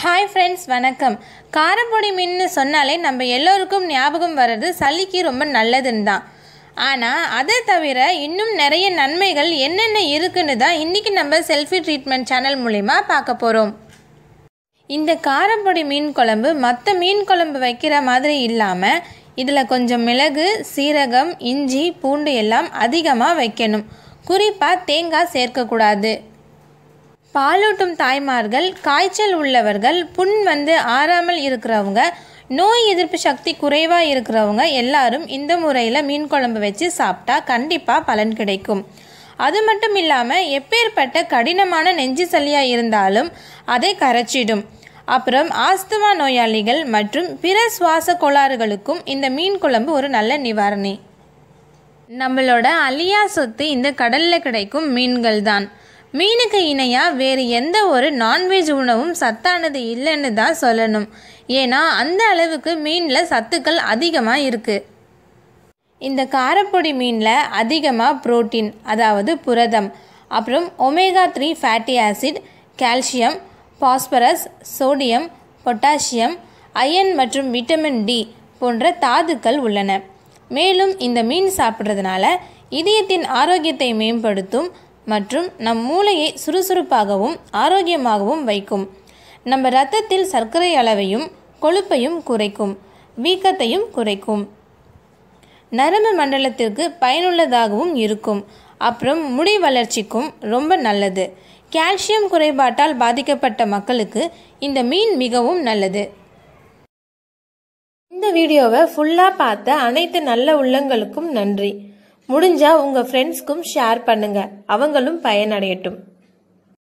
hi friends வணக்கம் காரப்பொடி மீன்னு சொன்னாலே நம்ம எல்லோருக்கும் ஞாபகம் வர்றது சளிக்கு ரொம்ப நல்லதுன்னு தான் ஆனால் அதை தவிர இன்னும் நிறைய நன்மைகள் என்னென்ன இருக்குன்னு தான் இன்றைக்கி நம்ம செல்ஃபி ட்ரீட்மெண்ட் சேனல் மூலிமா பார்க்க போகிறோம் இந்த காரப்பொடி மீன் குழம்பு மற்ற மீன் குழம்பு வைக்கிற மாதிரி இல்லாமல் இதில் கொஞ்சம் மிளகு சீரகம் இஞ்சி பூண்டு எல்லாம் அதிகமாக வைக்கணும் குறிப்பாக தேங்காய் சேர்க்கக்கூடாது பாலூட்டும் தாய்மார்கள் காய்ச்சல் உள்ளவர்கள் புண் வந்து ஆறாமல் இருக்கிறவங்க நோய் எதிர்ப்பு சக்தி குறைவாக இருக்கிறவங்க எல்லாரும் இந்த முறையில் மீன் குழம்பு வச்சு சாப்பிட்டா கண்டிப்பாக பலன் கிடைக்கும் அது மட்டும் இல்லாமல் எப்பேற்பட்ட கடினமான நெஞ்சு சளியாக இருந்தாலும் அதை கரைச்சிடும் அப்புறம் ஆஸ்துமா நோயாளிகள் மற்றும் பிற சுவாச கோளாறுகளுக்கும் இந்த மீன் குழம்பு ஒரு நல்ல நிவாரணி நம்மளோட அழியா சொத்து இந்த கடலில் கிடைக்கும் மீன்கள் தான் மீனுக்கு இணையாக வேறு எந்த ஒரு நான்வெஜ் உணவும் சத்தானது இல்லைன்னு தான் சொல்லணும் ஏன்னா அந்த அளவுக்கு மீனில் சத்துக்கள் அதிகமாக இருக்குது இந்த காரப்பொடி மீனில் அதிகமாக புரோட்டீன் அதாவது புரதம் அப்புறம் omega three fatty acid calcium phosphorus sodium potassium iron மற்றும் விட்டமின் டி போன்ற தாதுக்கள் உள்ளன மேலும் இந்த மீன் சாப்பிட்றதுனால இதயத்தின் ஆரோக்கியத்தை மேம்படுத்தும் மற்றும் நம் மூளையை சுறுசுறுப்பாகவும் ஆரோக்கியமாகவும் வைக்கும் நம்ம இரத்தத்தில் சர்க்கரை அளவையும் கொழுப்பையும் குறைக்கும் வீக்கத்தையும் குறைக்கும் நரம்பு மண்டலத்திற்கு பயனுள்ளதாகவும் இருக்கும் அப்புறம் முடி வளர்ச்சிக்கும் ரொம்ப நல்லது கால்சியம் குறைபாட்டால் பாதிக்கப்பட்ட மக்களுக்கு இந்த மீன் மிகவும் நல்லது இந்த வீடியோவை ஃபுல்லாக பார்த்த அனைத்து நல்ல உள்ளங்களுக்கும் நன்றி முடிஞ்சா உங்க ஃப்ரெண்ட்ஸ்க்கும் ஷேர் பண்ணுங்க அவங்களும் பயனடையட்டும்